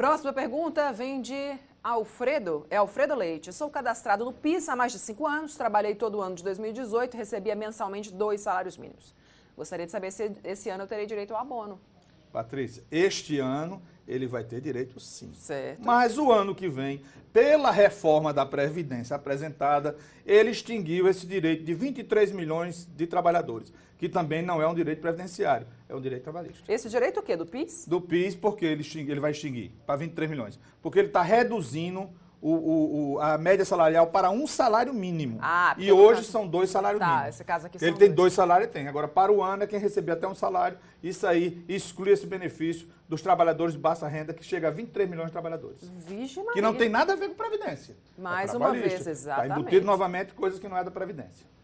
Próxima pergunta vem de Alfredo, é Alfredo Leite. Eu sou cadastrado no PIS há mais de cinco anos, trabalhei todo o ano de 2018, recebia mensalmente dois salários mínimos. Gostaria de saber se esse ano eu terei direito ao abono. Patrícia, este ano ele vai ter direito sim. Certo. Mas o ano que vem, pela reforma da Previdência apresentada, ele extinguiu esse direito de 23 milhões de trabalhadores, que também não é um direito previdenciário, é um direito trabalhista. Esse direito o quê? Do PIS? Do PIS, porque ele, ele vai extinguir para 23 milhões. Porque ele está reduzindo o, o, o, a média salarial para um salário mínimo. Ah, e hoje caso... são dois salários tá, mínimos. Esse caso aqui Ele tem dois, dois salários, tem. Agora, para o ano, é quem receber até um salário, isso aí exclui esse benefício dos trabalhadores de baixa renda, que chega a 23 milhões de trabalhadores. Vixe, Maria. Que não tem nada a ver com Previdência. É Mais é uma vez, tá exatamente. Está embutido novamente coisas que não é da Previdência.